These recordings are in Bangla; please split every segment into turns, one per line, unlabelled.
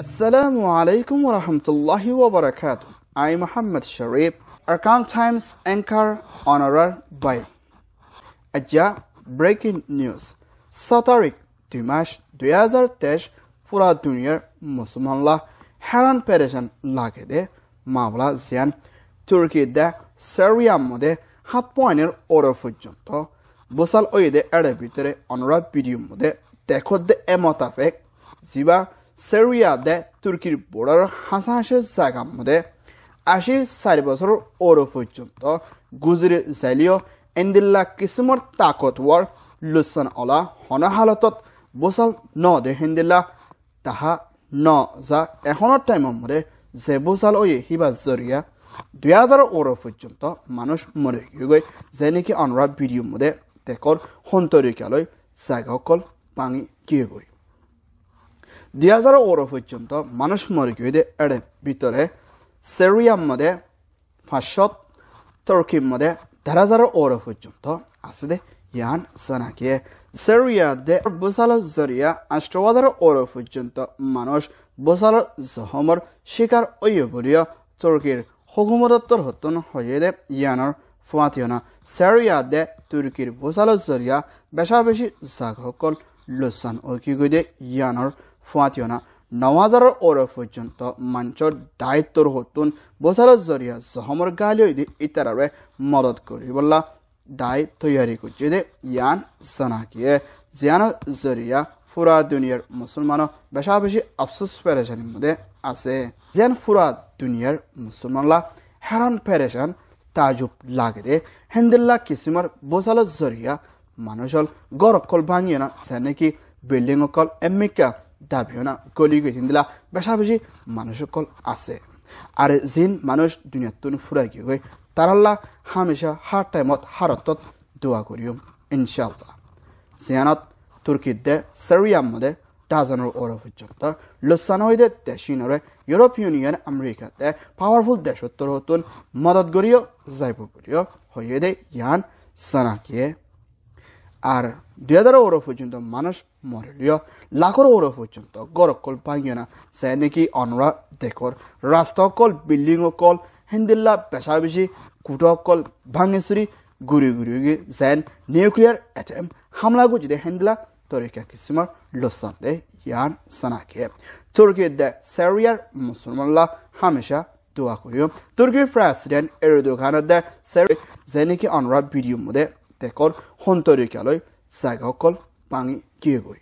Assalamu alaikum wa rahmatullahi wa barakatuh. I Muhammad Sharif, Arkam Times anchor honorer by Acı Breaking News Satarik Dimash 2005 Fura Dünya Müslümanla heran an perişan lagede mavla ziyan Türkiye'de Seriyammu'de hatpoanir orafıcıntı bu sal oyede erdebitere onura biliyomude dekodde emotafek ziva সেরিয়াতে তুর্কির বর্ডার হাসা হাসের জায়গার মধ্যে আশি চারি বছর ওর পর্যন্ত গুজরি জালিও এন্দিল্লা কিসুমর তাকতওয়ার লুসন অলা হন হালতত বসাল ন দে হেন্দিল্লা তাহা ন যা এখনের টাইমের মধ্যে যে বসাল ওই হিবা জরিয়া দুই হাজার ওর পর্যন্ত মানুষ মরে গিয়ে গই যে নাকি অনরা ভিডিও পাঙি গিয়ে দুই হাজার ওরো পর্যন্ত মানুষ মরিক এর ভিতরে সেরিয়াম মধ্যে ফাঁসত তর্কির মধ্যে দেড় হাজার ওরো পর্যন্ত আছে দে ইয়ান সানাকিয়ে সেরিয়া দে বোসালর জরিয়া আষ্ট হাজার ওরো পর্যন্ত মানুষ বোসালর জহমর শিকার ঐ বলিয় তুর্কির হকুমদত্তর হতন হয়ে দে ইয়ানর ফুয়াতিয়না সেরিয়া দে তুর্কির বোসালর জরিয়া বেশাবেশি জাগ সকল লোসান ও কি দে ইয়ানর ফুৱাতিয়না ন হাজাৰৰ অৰ পৰ্যন্ত মঞ্চৰ দায়িত্বৰ সতোন বজাৰৰ জৰিয়তে জহমৰ গালিও ইটাৰাৰে মদত কৰিবলা দায় তৈয়াৰী কৰিছে যে ইয়ান চানাকিয়ে জিয়ানৰ জৰিয়া ফুৰা দুনিয়াৰ মুছলমানৰ বেচা বেছি আফচোচ পেৰেচনৰ মতে আছে যেন ফুৰা দুনিয়াৰ মুছলমানলা হেৰণ ফেৰেচন তাজুব লাগে দে হেন্দিল্লা কিছুমাৰ বজালৰ জৰিয়া মানুহৰ গড় অকল ভাঙি অনা যেনেকি বিল্ডিং অকল এমিকা দাবিও না কলিগে হিন্দলা বেশাবেশি মানুষসকল আছে আর জিন মানুষ দুনিয়াত ফুরাই গিয়ে তারাল্লা হামেশা হার টাইমত হারত দোয়া করিও ইনশাল্লাহ জিয়ানত তুর্কির দে সারিয়ামদে ডাজনের ওর পর্যন্ত লুসানইদে দেশিনরে ইউরোপ ইউনিয়ন আমেরিকাতে পাওয়ারফুল দেশোত্তর হতুন মদত করিও যাইব করিও হইয়ে দে ইয়ান সানাকিয়ে আর দুই হাজারও ওরও পর্যন্ত মানুষ মরলীয় লাখর ওরও পর্যন্ত গরকল পাইয়ে না সে নাকি অনুরা দেখর রাস্তা অকল বিল্ডিং অকল হিন্দিল্লা পেশা বেশি কুটো অকল ভাঙেসুরি গুড়ি গুড়ি যেন নিউক্লিয়ার এটেম হামলাগু যদি হিন্দিলা তরিকা কিসিমর লোসান দে ইয়ান সানাকে তুর্কি দে সেরিয়ার মুসলমানলা হামেশা দোয়া করিও তুর্কির প্রেসিডেন্ট এরদোগান দে সেরি যে নাকি অনরা ভিডিও মধ্যে দেশৰ সন্তৰিকালৈ জাগসকল পাঙি কিয়গৈ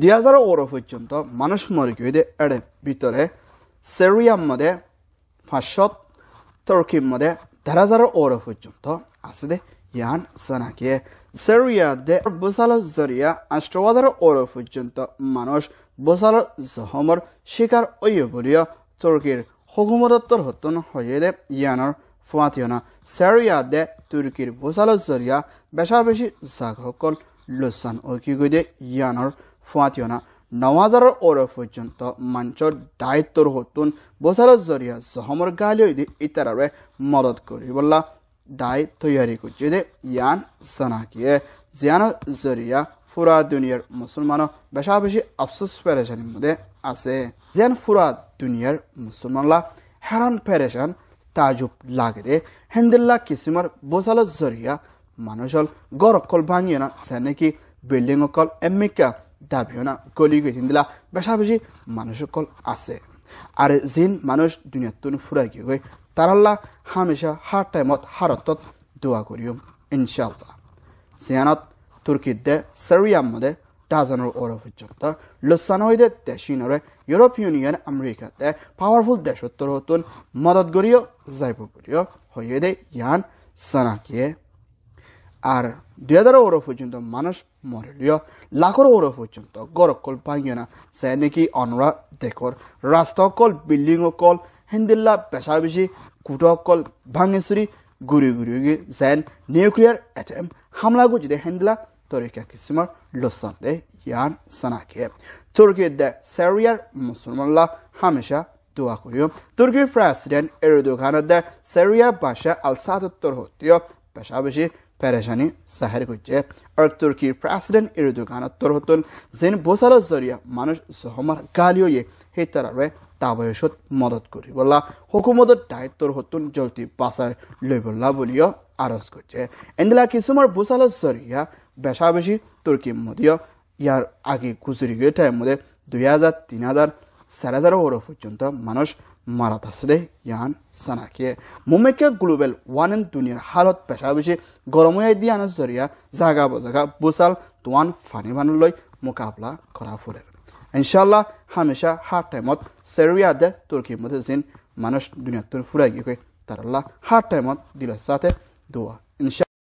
দুই হাজাৰ ওৰ পৰ্যন্ত মানুহ মৰি গৈ দে এৰে ভিতৰে চেৰুয়ামদে ফাঁচত তৰ্কিমদে দেৰ হাজাৰ ওৰ পৰ্যন্ত আছে দে ইয়ান চানাকিয়ে চেৰুয়াদে বুজালৰ জৰিয়া আষ্ট্ৰবাদৰ ওৰ পৰ্যন্ত মানুহ বুজালৰ জহমৰ শিকাৰ অয় বুলিও তৰ্কীৰ সুগুমদত্তৰ সতন হৈয়ে দে ফুৱাতিয়না চেৰিয়া দে তুৰ্কীৰ ভূচালত জৰিয়া বেচা বেচি জাকসকল লোচান অকিগৈদে ইয়ানৰ ফুৱাতিয়না ন হাজাৰৰ অৰ পৰ্যন্ত মঞ্চৰ দায়িত্বৰ সতোন বচালৰ জৰিয়া জহমৰ গালৈদি ইটাৰাৰে মদত কৰিবলা দায় তৈয়াৰী কৰিছে যে ইয়ান চানাকিয়ে জিয়ানৰ জৰিয়া ফুৰা দুনিয়াৰ মুছলমানৰ বেচা বেছি আফচোচ পেৰেচানিৰ মধ্যে আছে যেন ফুৰা দুনিয়াৰ মুছলমানলা হেৰণ ফেৰেচান taajub laagide hendilla kisimar bosala zoriya manojol gorokol banyona seneki buildingokol emmika dabiona goligo hindila beshabeshi manojokol ase আর জিন মানুষ দুনিয়াত তুন ফুরাই গিয়ে তারাল্লা হামেশা হার টাইমত হারতত দোয়া করিও ইনশাআল্লাহ সিয়ানত তুর্কিত দে সারিয়াম মধ্যে 다산으로 얼어붙였다. 러사노이드 대신으로 유럽 유니언 아메리카 때 파워풀 대쇼토로 어떤 마닷거리요 자이부부리요 허예데 얀 사나키에 আর দুই হাজার ওরো পর্যন্ত মানুষ মরলিও লাখর ওরো পর্যন্ত গরকল পাইও না সে নাকি অনরা দেখর রাস্তা অকল বিল্ডিং অকল হিন্দিল্লা পেশা বেশি কুটো অকল ভাঙেসুরি ঘুরে ঘুরে যেন নিউক্লিয়ার অ্যাটেম হামলাগু যদি হিন্দিলা Torika kısmı Losante yan sanaki. Türkiye'de Seriyer Müslümanlar hamşa dua koyuyor. Türkiye Fransa'dan Erdoğan'da da Seriyer başa alsatı torhut diyor. Peşabeşi perişani sahar koyacak. Ar Türkiye Fransa'dan Erdoğan'a torhutun zeni bozala zorya manuş sohumar galiyo ye. Hey tararve তাৰবাবেত মদত বললা হুকুমদত দায়িত্বর হতুন জলতি বাচাই লৈবলৈ বুলিও আৰজ কৰিছে এন্দলা কিছুমৰ বুচালত জৰিয়া বেচা বেছি তুর্কি মদিও ইয়াৰ আগে গুজৰি গৈ ঠাই মধ্যে দুই হাজাৰ তিনি হাজাৰ চাৰি ওর পর্যন্ত পৰ্যন্ত মারা মারাত দে ইয়ান সানাকে মুমেকে গ্লোবেল ওয়ান দুনিয়ার হালত পেশা বেশি গরম দিয়ে আনার জরিয়া জাগা বজাগা বুসাল তোয়ান ফানি ফানি লই মোকাবলা করা ফুরের इंशाल्लाह हमेशा हर टाइम सर्वे याद तुर्की मत जिन मानस दुनिया तुर फुरागी कोई तर अल्लाह हर टाइम दिल साथ दुआ इंशा